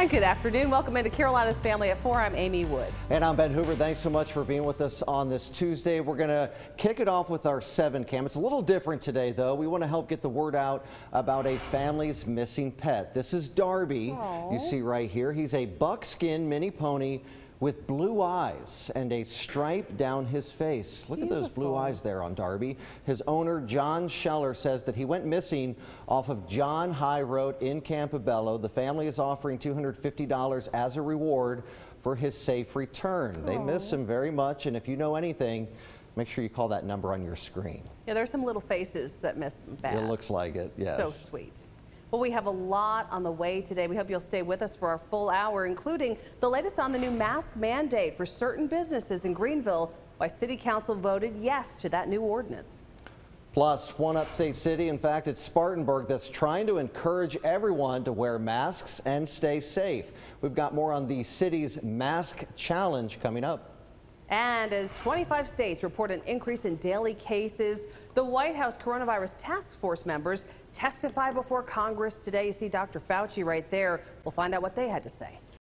And good afternoon. Welcome into Carolina's Family at 4. I'm Amy Wood. And I'm Ben Hoover. Thanks so much for being with us on this Tuesday. We're going to kick it off with our 7 cam. It's a little different today, though. We want to help get the word out about a family's missing pet. This is Darby, Aww. you see right here. He's a buckskin mini pony with blue eyes and a stripe down his face. Look Beautiful. at those blue eyes there on Darby. His owner, John Scheller, says that he went missing off of John High Road in Campobello. The family is offering $250 as a reward for his safe return. Aww. They miss him very much, and if you know anything, make sure you call that number on your screen. Yeah, there's some little faces that miss him back. It looks like it, yes. So sweet. Well, we have a lot on the way today. We hope you'll stay with us for our full hour, including the latest on the new mask mandate for certain businesses in Greenville, why City Council voted yes to that new ordinance. Plus, one upstate city, in fact, it's Spartanburg that's trying to encourage everyone to wear masks and stay safe. We've got more on the city's mask challenge coming up. And as 25 states report an increase in daily cases, the White House Coronavirus Task Force members testify before Congress today. You see Dr. Fauci right there. We'll find out what they had to say.